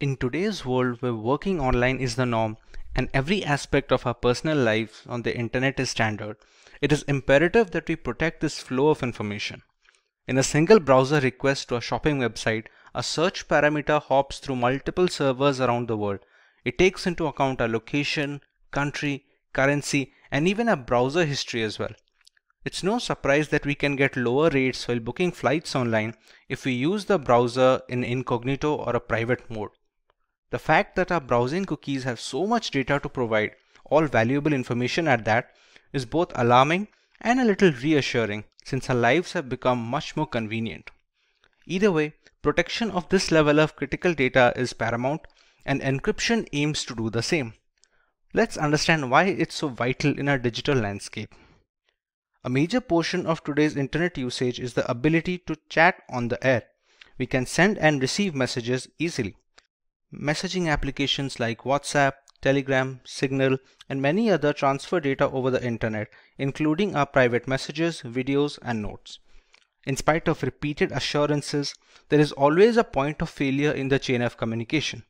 In today's world where working online is the norm and every aspect of our personal life on the internet is standard, it is imperative that we protect this flow of information. In a single browser request to a shopping website, a search parameter hops through multiple servers around the world. It takes into account our location, country, currency, and even our browser history as well. It's no surprise that we can get lower rates while booking flights online if we use the browser in incognito or a private mode. The fact that our browsing cookies have so much data to provide all valuable information at that is both alarming and a little reassuring since our lives have become much more convenient. Either way, protection of this level of critical data is paramount and encryption aims to do the same. Let's understand why it's so vital in our digital landscape. A major portion of today's internet usage is the ability to chat on the air. We can send and receive messages easily. Messaging applications like WhatsApp, Telegram, Signal, and many other transfer data over the internet, including our private messages, videos, and notes. In spite of repeated assurances, there is always a point of failure in the chain of communication.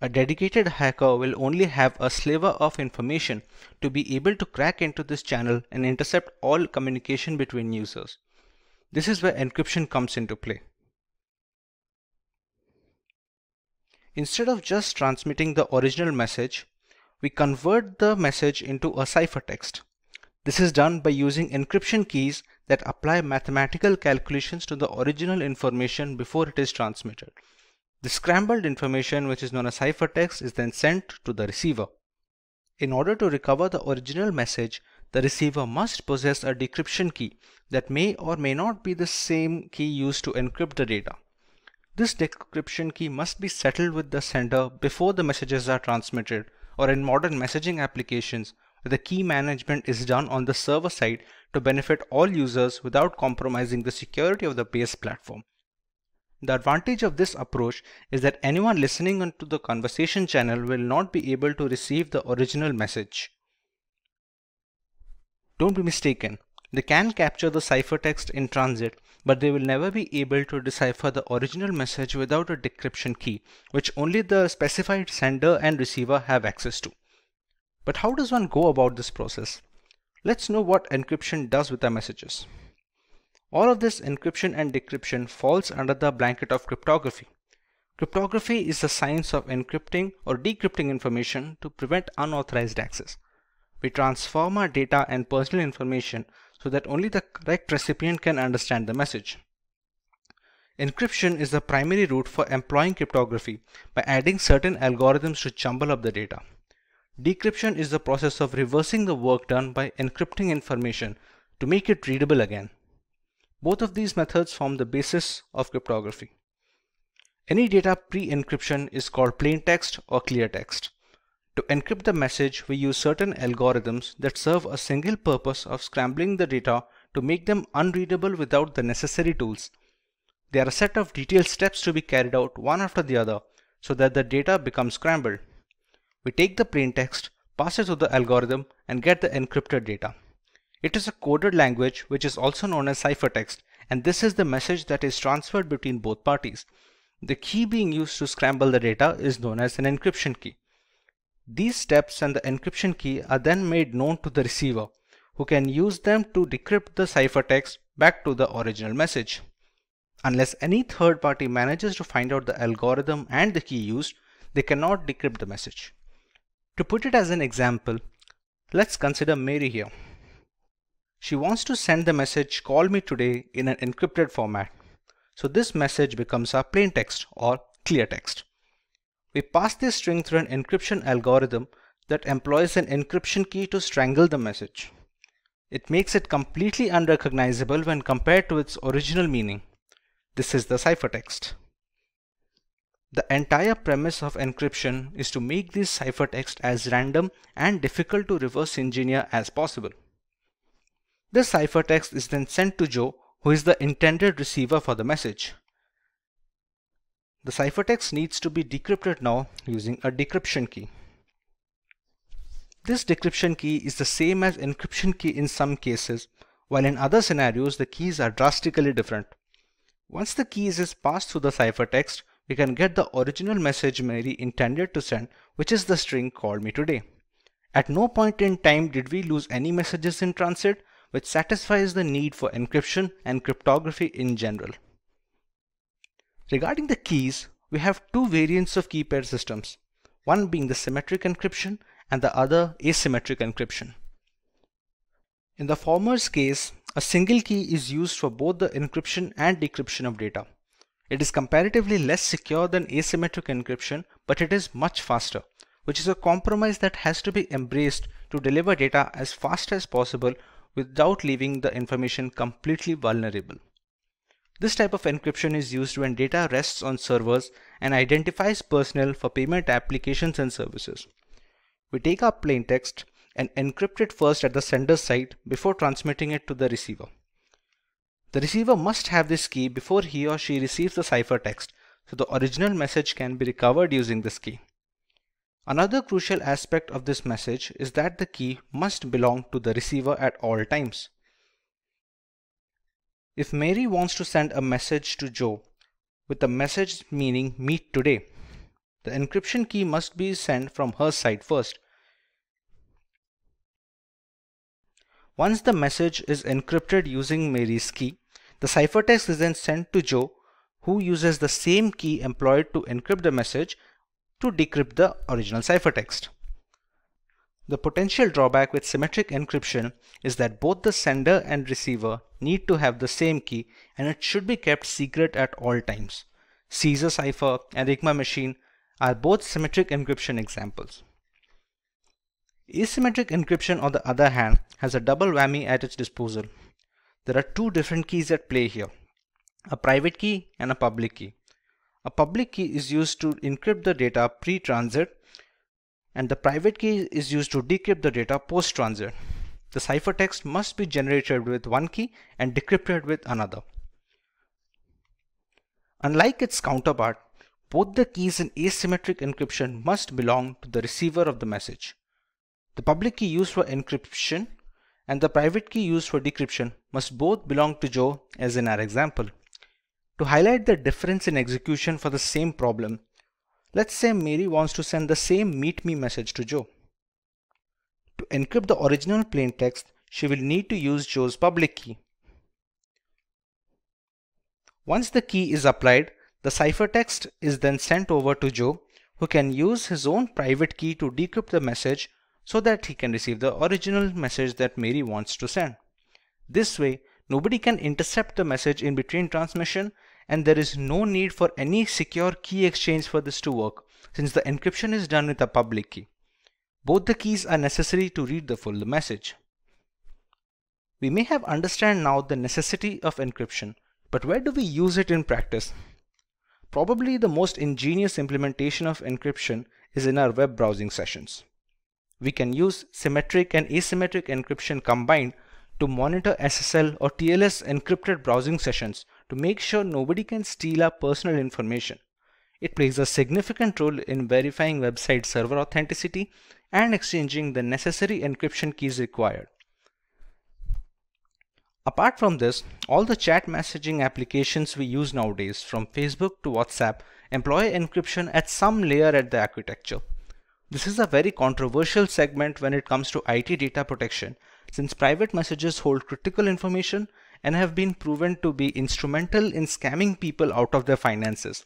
A dedicated hacker will only have a sliver of information to be able to crack into this channel and intercept all communication between users. This is where encryption comes into play. Instead of just transmitting the original message, we convert the message into a ciphertext. This is done by using encryption keys that apply mathematical calculations to the original information before it is transmitted. The scrambled information, which is known as ciphertext, is then sent to the receiver. In order to recover the original message, the receiver must possess a decryption key that may or may not be the same key used to encrypt the data. This decryption key must be settled with the sender before the messages are transmitted or in modern messaging applications the key management is done on the server side to benefit all users without compromising the security of the base platform. The advantage of this approach is that anyone listening into the conversation channel will not be able to receive the original message. Don't be mistaken, they can capture the ciphertext in transit but they will never be able to decipher the original message without a decryption key, which only the specified sender and receiver have access to. But how does one go about this process? Let's know what encryption does with our messages. All of this encryption and decryption falls under the blanket of cryptography. Cryptography is the science of encrypting or decrypting information to prevent unauthorized access. We transform our data and personal information so that only the correct recipient can understand the message. Encryption is the primary route for employing cryptography by adding certain algorithms to jumble up the data. Decryption is the process of reversing the work done by encrypting information to make it readable again. Both of these methods form the basis of cryptography. Any data pre-encryption is called plain text or clear text. To encrypt the message, we use certain algorithms that serve a single purpose of scrambling the data to make them unreadable without the necessary tools. They are a set of detailed steps to be carried out one after the other so that the data becomes scrambled. We take the plain text, pass it through the algorithm and get the encrypted data. It is a coded language which is also known as ciphertext and this is the message that is transferred between both parties. The key being used to scramble the data is known as an encryption key. These steps and the encryption key are then made known to the receiver, who can use them to decrypt the ciphertext back to the original message. Unless any third party manages to find out the algorithm and the key used, they cannot decrypt the message. To put it as an example, let's consider Mary here. She wants to send the message call me today in an encrypted format. So this message becomes a plain text or clear text. We pass this string through an encryption algorithm that employs an encryption key to strangle the message. It makes it completely unrecognizable when compared to its original meaning. This is the ciphertext. The entire premise of encryption is to make this ciphertext as random and difficult to reverse engineer as possible. This ciphertext is then sent to Joe, who is the intended receiver for the message. The ciphertext needs to be decrypted now using a decryption key. This decryption key is the same as encryption key in some cases, while in other scenarios the keys are drastically different. Once the keys is passed through the ciphertext, we can get the original message Mary intended to send, which is the string called me today. At no point in time did we lose any messages in transit, which satisfies the need for encryption and cryptography in general. Regarding the keys, we have two variants of key pair systems, one being the symmetric encryption and the other asymmetric encryption. In the former's case, a single key is used for both the encryption and decryption of data. It is comparatively less secure than asymmetric encryption, but it is much faster, which is a compromise that has to be embraced to deliver data as fast as possible without leaving the information completely vulnerable. This type of encryption is used when data rests on servers and identifies personnel for payment applications and services. We take our plaintext and encrypt it first at the sender's site before transmitting it to the receiver. The receiver must have this key before he or she receives the ciphertext, so the original message can be recovered using this key. Another crucial aspect of this message is that the key must belong to the receiver at all times. If Mary wants to send a message to Joe with the message meaning meet today, the encryption key must be sent from her side first. Once the message is encrypted using Mary's key, the ciphertext is then sent to Joe who uses the same key employed to encrypt the message to decrypt the original ciphertext. The potential drawback with symmetric encryption is that both the sender and receiver need to have the same key and it should be kept secret at all times. Caesar cipher and Enigma machine are both symmetric encryption examples. Asymmetric encryption on the other hand has a double whammy at its disposal. There are two different keys at play here, a private key and a public key. A public key is used to encrypt the data pre-transit and the private key is used to decrypt the data post-transit. The ciphertext must be generated with one key and decrypted with another. Unlike its counterpart, both the keys in asymmetric encryption must belong to the receiver of the message. The public key used for encryption and the private key used for decryption must both belong to Joe as in our example. To highlight the difference in execution for the same problem, Let's say Mary wants to send the same meet me message to Joe. To encrypt the original plaintext, she will need to use Joe's public key. Once the key is applied, the ciphertext is then sent over to Joe, who can use his own private key to decrypt the message so that he can receive the original message that Mary wants to send. This way, nobody can intercept the message in between transmission and there is no need for any secure key exchange for this to work since the encryption is done with a public key. Both the keys are necessary to read the full message. We may have understand now the necessity of encryption, but where do we use it in practice? Probably the most ingenious implementation of encryption is in our web browsing sessions. We can use symmetric and asymmetric encryption combined to monitor SSL or TLS encrypted browsing sessions to make sure nobody can steal our personal information. It plays a significant role in verifying website server authenticity and exchanging the necessary encryption keys required. Apart from this, all the chat messaging applications we use nowadays, from Facebook to WhatsApp, employ encryption at some layer at the architecture. This is a very controversial segment when it comes to IT data protection, since private messages hold critical information and have been proven to be instrumental in scamming people out of their finances.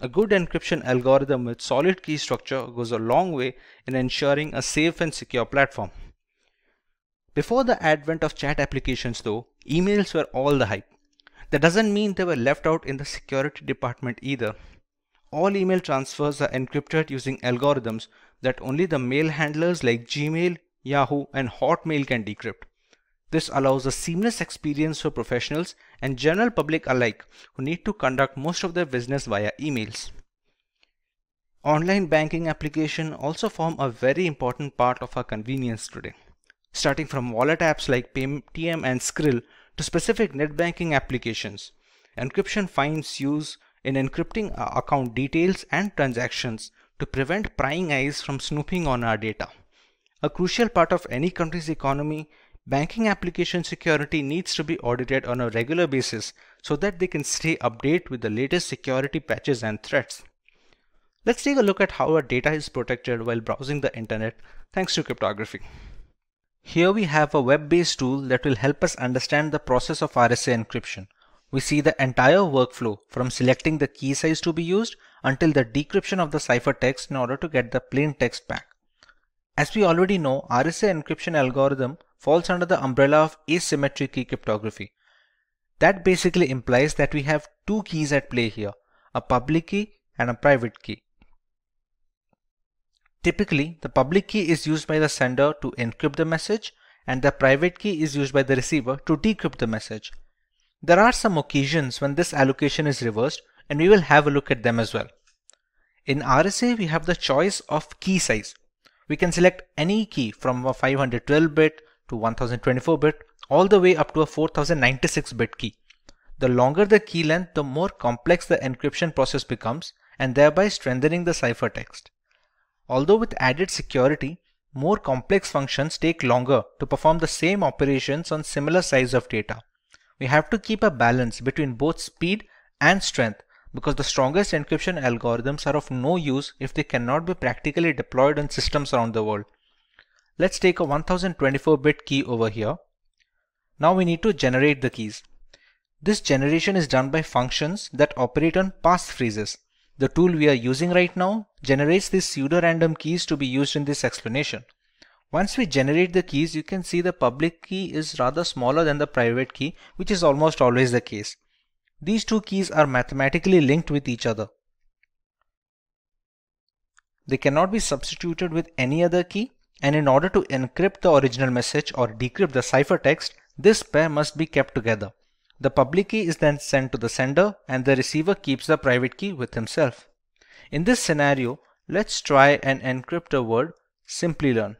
A good encryption algorithm with solid key structure goes a long way in ensuring a safe and secure platform. Before the advent of chat applications though, emails were all the hype. That doesn't mean they were left out in the security department either. All email transfers are encrypted using algorithms that only the mail handlers like Gmail, Yahoo and Hotmail can decrypt. This allows a seamless experience for professionals and general public alike who need to conduct most of their business via emails. Online banking applications also form a very important part of our convenience today. Starting from wallet apps like Paytm and Skrill to specific net banking applications, encryption finds use in encrypting our account details and transactions to prevent prying eyes from snooping on our data. A crucial part of any country's economy Banking application security needs to be audited on a regular basis so that they can stay updated with the latest security patches and threats. Let's take a look at how our data is protected while browsing the internet thanks to cryptography. Here we have a web-based tool that will help us understand the process of RSA encryption. We see the entire workflow from selecting the key size to be used until the decryption of the ciphertext in order to get the plain text back. As we already know, RSA encryption algorithm falls under the umbrella of asymmetric key cryptography. That basically implies that we have two keys at play here, a public key and a private key. Typically, the public key is used by the sender to encrypt the message and the private key is used by the receiver to decrypt the message. There are some occasions when this allocation is reversed and we will have a look at them as well. In RSA, we have the choice of key size. We can select any key from a 512 bit to 1024 bit all the way up to a 4096 bit key. The longer the key length, the more complex the encryption process becomes and thereby strengthening the ciphertext. Although with added security, more complex functions take longer to perform the same operations on similar size of data. We have to keep a balance between both speed and strength because the strongest encryption algorithms are of no use if they cannot be practically deployed in systems around the world. Let's take a 1024-bit key over here. Now we need to generate the keys. This generation is done by functions that operate on passphrases. The tool we are using right now generates these pseudo-random keys to be used in this explanation. Once we generate the keys, you can see the public key is rather smaller than the private key, which is almost always the case. These two keys are mathematically linked with each other. They cannot be substituted with any other key and in order to encrypt the original message or decrypt the ciphertext, this pair must be kept together. The public key is then sent to the sender and the receiver keeps the private key with himself. In this scenario, let's try and encrypt a word simply learn.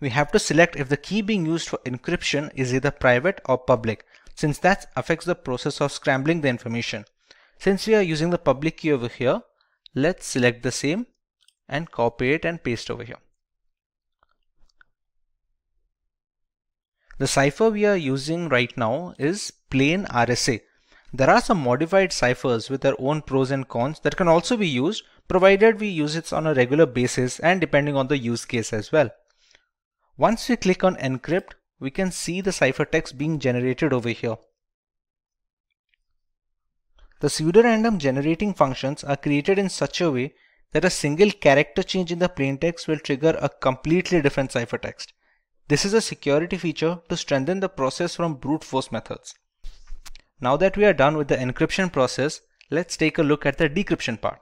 We have to select if the key being used for encryption is either private or public since that affects the process of scrambling the information. Since we are using the public key over here, let's select the same and copy it and paste over here. The cipher we are using right now is plain RSA. There are some modified ciphers with their own pros and cons that can also be used provided we use it on a regular basis and depending on the use case as well. Once we click on encrypt, we can see the ciphertext being generated over here. The pseudorandom generating functions are created in such a way that a single character change in the plaintext will trigger a completely different ciphertext. This is a security feature to strengthen the process from brute force methods. Now that we are done with the encryption process, let's take a look at the decryption part.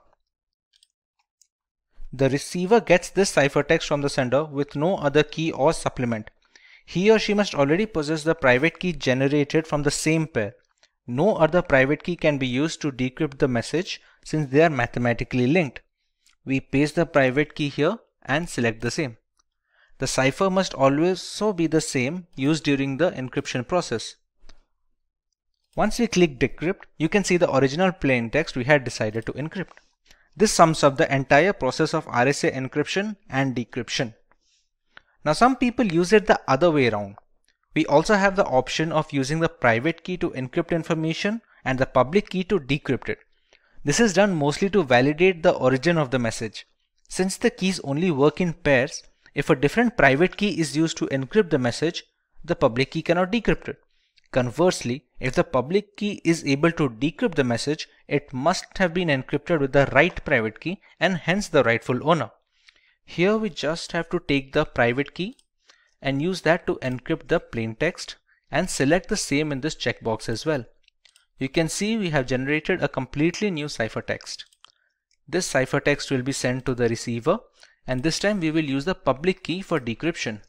The receiver gets this ciphertext from the sender with no other key or supplement. He or she must already possess the private key generated from the same pair. No other private key can be used to decrypt the message since they are mathematically linked. We paste the private key here and select the same. The cipher must always so be the same used during the encryption process. Once we click decrypt, you can see the original plain text we had decided to encrypt. This sums up the entire process of RSA encryption and decryption. Now some people use it the other way around. We also have the option of using the private key to encrypt information and the public key to decrypt it. This is done mostly to validate the origin of the message. Since the keys only work in pairs, if a different private key is used to encrypt the message, the public key cannot decrypt it. Conversely, if the public key is able to decrypt the message, it must have been encrypted with the right private key and hence the rightful owner. Here we just have to take the private key and use that to encrypt the plain text and select the same in this checkbox as well. You can see we have generated a completely new ciphertext. This ciphertext will be sent to the receiver and this time we will use the public key for decryption.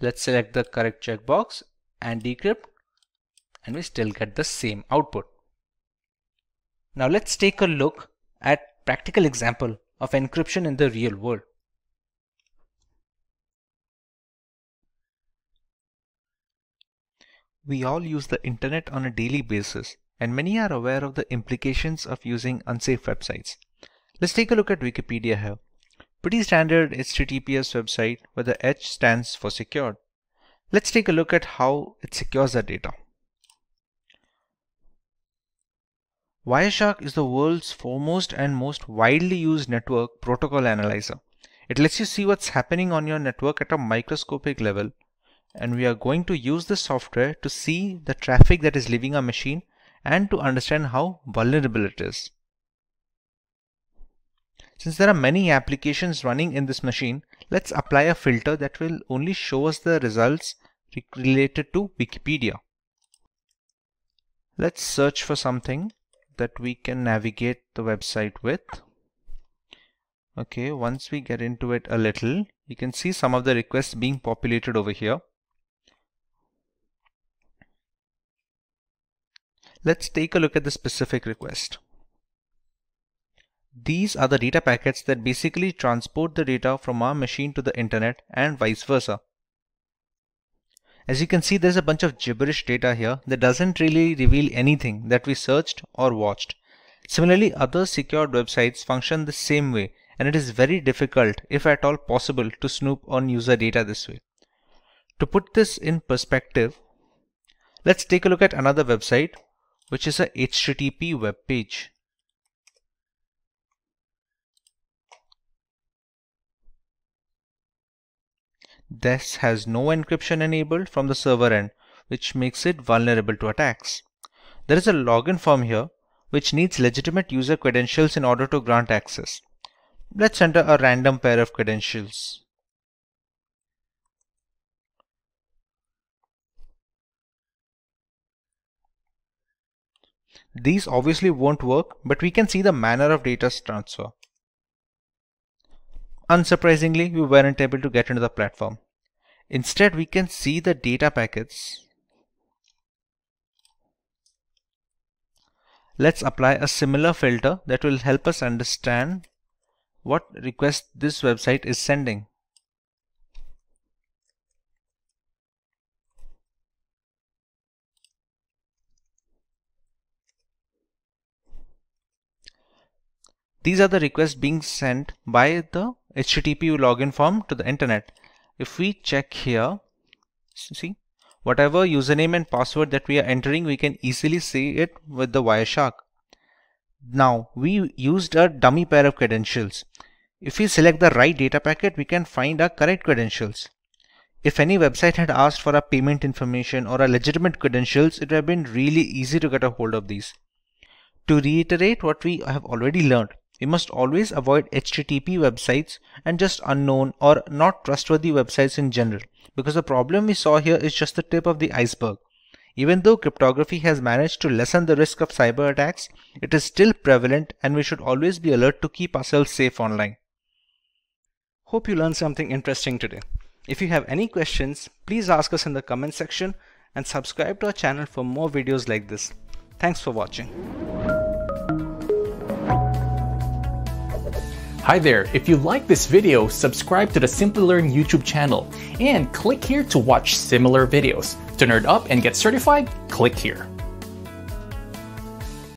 Let's select the correct checkbox and decrypt and we still get the same output. Now let's take a look at practical example of encryption in the real world. We all use the internet on a daily basis and many are aware of the implications of using unsafe websites. Let's take a look at Wikipedia here. Pretty standard HTTPS website where the H stands for secured. Let's take a look at how it secures our data. Wireshark is the world's foremost and most widely used network protocol analyzer. It lets you see what's happening on your network at a microscopic level and we are going to use this software to see the traffic that is leaving our machine and to understand how vulnerable it is. Since there are many applications running in this machine, let's apply a filter that will only show us the results related to Wikipedia. Let's search for something that we can navigate the website with. Okay, once we get into it a little, you can see some of the requests being populated over here. Let's take a look at the specific request. These are the data packets that basically transport the data from our machine to the internet and vice versa. As you can see, there's a bunch of gibberish data here that doesn't really reveal anything that we searched or watched. Similarly, other secured websites function the same way and it is very difficult, if at all possible, to snoop on user data this way. To put this in perspective, let's take a look at another website which is a HTTP web page. This has no encryption enabled from the server end which makes it vulnerable to attacks. There is a login form here which needs legitimate user credentials in order to grant access. Let's enter a random pair of credentials. These obviously won't work, but we can see the manner of data transfer. Unsurprisingly, we weren't able to get into the platform. Instead, we can see the data packets. Let's apply a similar filter that will help us understand what request this website is sending. These are the requests being sent by the HTTP login form to the internet. If we check here, see whatever username and password that we are entering, we can easily see it with the Wireshark. Now we used a dummy pair of credentials. If we select the right data packet, we can find our correct credentials. If any website had asked for our payment information or our legitimate credentials, it would have been really easy to get a hold of these. To reiterate what we have already learned, you must always avoid HTTP websites and just unknown or not trustworthy websites in general because the problem we saw here is just the tip of the iceberg. Even though cryptography has managed to lessen the risk of cyber attacks, it is still prevalent and we should always be alert to keep ourselves safe online. Hope you learned something interesting today. If you have any questions, please ask us in the comment section and subscribe to our channel for more videos like this. Thanks for watching. Hi there, if you like this video, subscribe to the Simply Learn YouTube channel and click here to watch similar videos. To nerd up and get certified, click here.